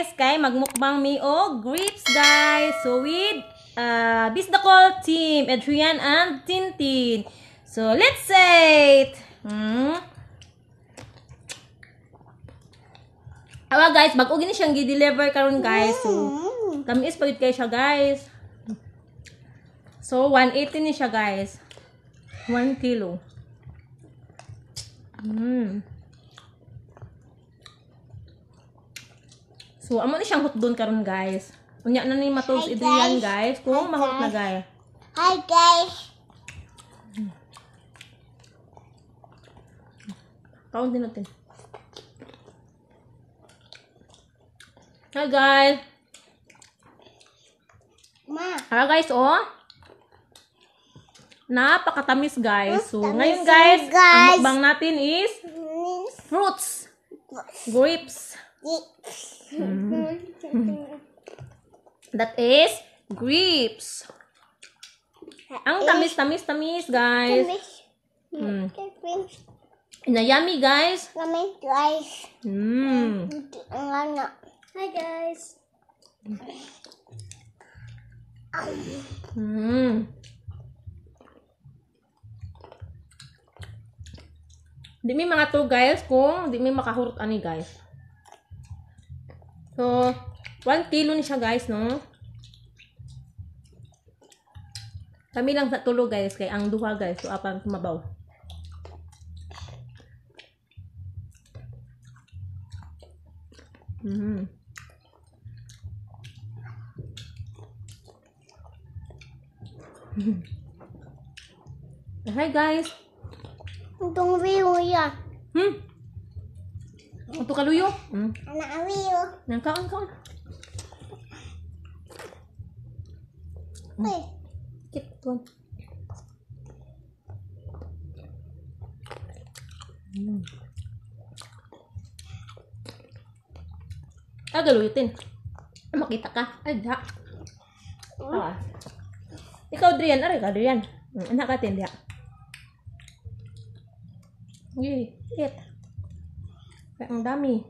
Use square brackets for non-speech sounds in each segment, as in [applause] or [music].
guys, kay magmukbang mi og grapes guys. So with uh, the call team, Adrian and Tintin. So let's say it. Hmm. Awa guys, mag o ni siyang gi-deliver karon guys. So mm. tamis pa kay siya guys. So 180 ni siya guys. 1 kilo. Mm. So, amo ni siyang hotdon karon guys. Unya na ni matog idriyan guys. Kung mahot na guys. Hi guys. Kaon din natin. Hi guys. Ma. Hi guys, oh. Napakatamis guys. So, ngayon guys, guys, ang bang natin is fruits. Grapes. Hmm. Nah, hmm. That is grapes. Ang tamis, tamis, tamis, guys. Tamis. Mm. Na yummy, guys. Yummy, guys. Mm. Hi, guys. Mm. Di mi mga to guys kung di mi makahurot ani guys. So, 1 kilo ni siya guys, no? Kami lang sa tulo guys, kay ang duha guys, so apang kumabaw. Mm -hmm. [laughs] Hi guys. Itong view yan. Hmm? Ang to kaluyo. Mm. Ana awiyo. Oh. Nang kaon kaon. Hey. Kit tuan. Mm. Agaluyutin. Makita ka. Ay, da. Mm. Ah. Ikaw, Drian. Aray ka, Drian. Hmm, anak ka, Tindia. Okay. It. Ang dami.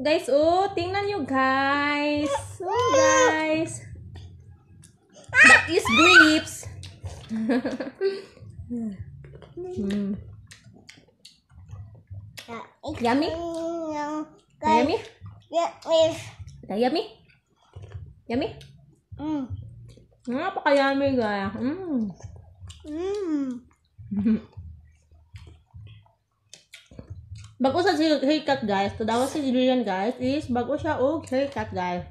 Guys, oh, tingnan nyo guys. Oh, guys. That is grapes. yummy, Yummy? Yummy? Yummy? Yummy? Mm. Napaka-yummy guys. Mm. Mm. [laughs] Bago sa haircut guys, tadawa si Julian guys is bago siya og haircut guys.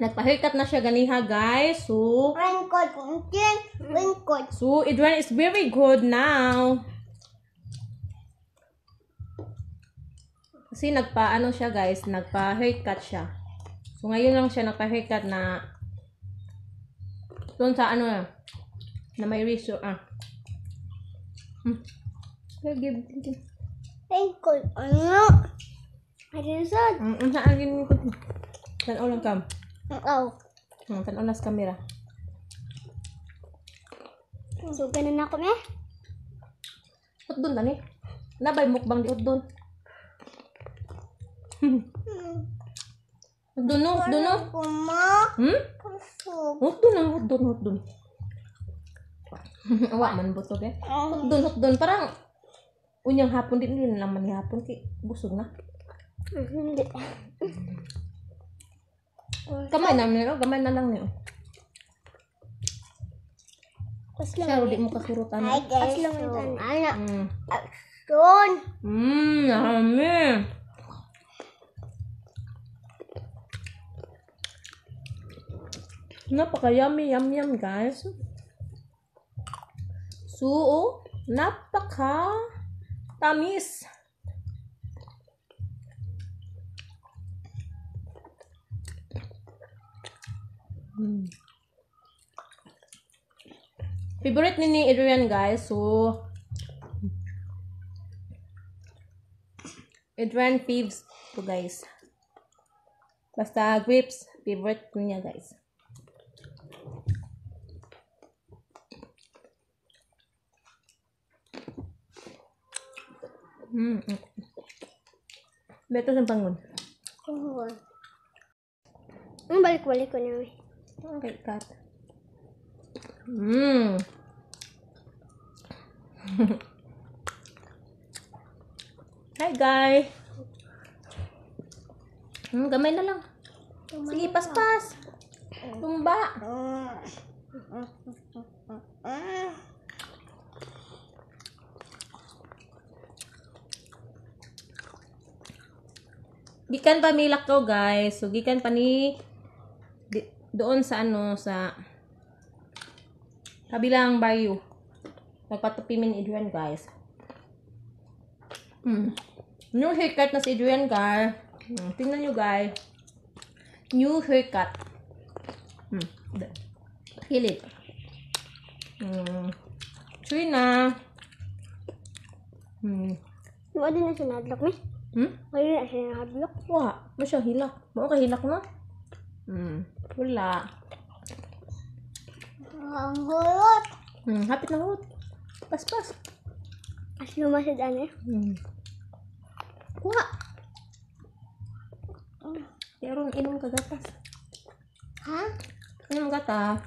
Nagpa-haircut na siya ganiha guys. So, wrinkle, wrinkle. So, Adrian is very good now. Kasi nagpa-ano siya guys, nagpa-haircut siya. So, ngayon lang siya nagpa-haircut na doon sa ano na, may reso. Ah. Hmm. Give, give, give. ikut anak ada sot unsa kan ulang kam oh kan mm, ulas kamera so ganun ako meh utdon tani nabay mukbang di utdon hmm. utdon no utdon no hmm utdon ang utdon utdon man buto parang Unyang hapon din din naman hapon ki busog na. Hindi. Kamay oh, na nila, kamay na lang niyo. Siya, hindi mo kasurutan. Hi guys, so, ano, mm. action! yummy! Napaka-yummy, yum, yum, guys. So, napaka Tamis. Mm. Favorite ni ni Adrian guys. So, Adrian Thieves to guys. Basta grapes, favorite ko niya guys. Mm, mm. Beto sa pangon. Oh. Ang balik-balik ko na. Eh. Okay, cut. Mmm. [laughs] Hi, guys. Mm, gamay na lang. Sige, paspas. Tumba. Tumba. Ah. [laughs] gikan pa milak to guys so gikan pa ni di, doon sa ano sa kabilang bayo nagpatupimin Adrian guys mm. new haircut na si Adrian guys mm. tingnan nyo guys new haircut mm. hilit mm. chewy na mm. Ano din na sinadlok me Eh? Hmm? Wala siya nakadlock. Wa, mo hilak. Mao ka hilak na? Hmm, wala. Ang hulot. Hmm, hapit na hulot. Pas pas. As lumasid ano eh. Hmm. Wa. Mm. Pero inom ka gatas. Ha? Inom gata.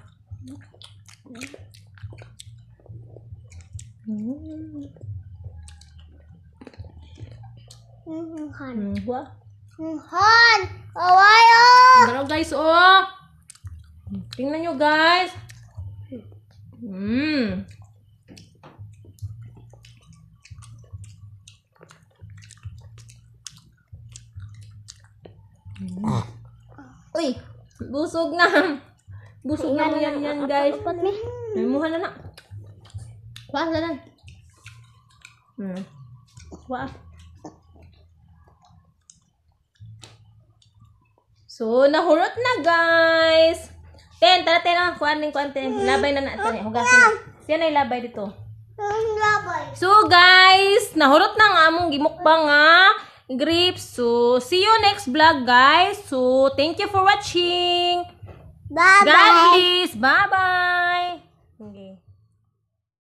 Hmm. Mm Han. Mm -hmm. Mm Han. Kawayo. Ano guys, oh. Tingnan nyo guys. Mmm. Mm. Uy, busog na. Busog na mo yan yan, guys. Namuha na na. Kuha na na. Hmm. Kuha. So, nahurot na, guys. Ten, tara, ten, ang kuhan ng kuhan, ten. Labay na natin. Hugasin na. Siya na ilabay dito. Labay. So, guys, nahurot na nga among gimukbang, nga Grips. So, see you next vlog, guys. So, thank you for watching. Bye-bye. God bless. Bye-bye.